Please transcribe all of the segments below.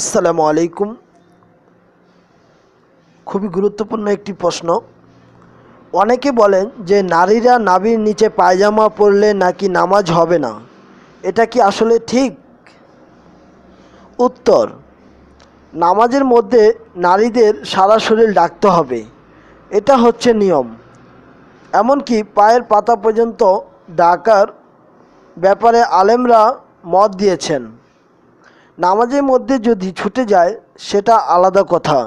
আসসালামু আলাইকুম খুবই গুরুত্বপূর্ণ একটি প্রশ্ন অনেকে বলেন যে নারীরা নাভির নিচে পায়জামা পরলে নাকি নামাজ হবে না এটা কি আসলে ঠিক উত্তর নামাজের মধ্যে নারীদের সারা শরীর ডাকতে হবে এটা হচ্ছে নিয়ম এমনকি পায়ের পাতা পর্যন্ত ডাকার ব্যাপারে আলেমরা মত দিয়েছেন নামাজের মধ্যে যদি ছুটে যায় সেটা আলাদা কথা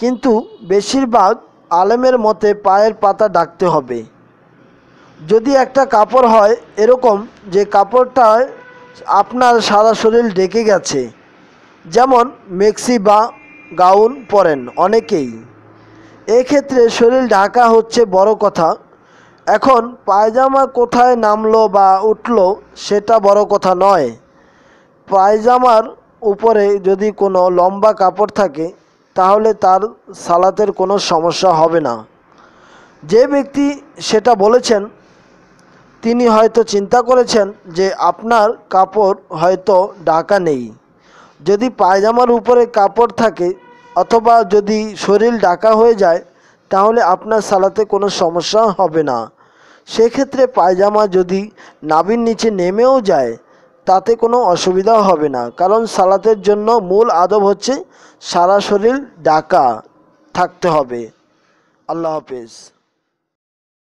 কিন্তু বেশিরভাগ আলেমের মতে পায়ের পাতা ডাকতে হবে যদি একটা কাপড় হয় এরকম যে কাপড়টায় আপনার সারা শরীর ডেকে গেছে যেমন মেক্সি বা গাউন পরেন অনেকেই এক্ষেত্রে শরীর ঢাকা হচ্ছে বড় কথা এখন পায়জামা কোথায় নামলো বা উঠলো সেটা বড় কথা নয় পায়জামার উপরে যদি কোনো লম্বা কাপড় থাকে তাহলে তার সালাতের কোনো সমস্যা হবে না যে ব্যক্তি সেটা বলেছেন তিনি হয়তো চিন্তা করেছেন যে আপনার কাপড় হয়তো ঢাকা নেই যদি পায়জামার উপরে কাপড় থাকে অথবা যদি শরীর ঢাকা হয়ে যায় তাহলে আপনার সালাতে কোনো সমস্যা হবে না সেক্ষেত্রে পায়জামা যদি নাবির নিচে নেমেও যায় তাতে কোনো অসুবিধা হবে না কারণ সালাতের জন্য মূল আদব হচ্ছে সারা শরীর ডাকা থাকতে হবে আল্লাহ হাফেজ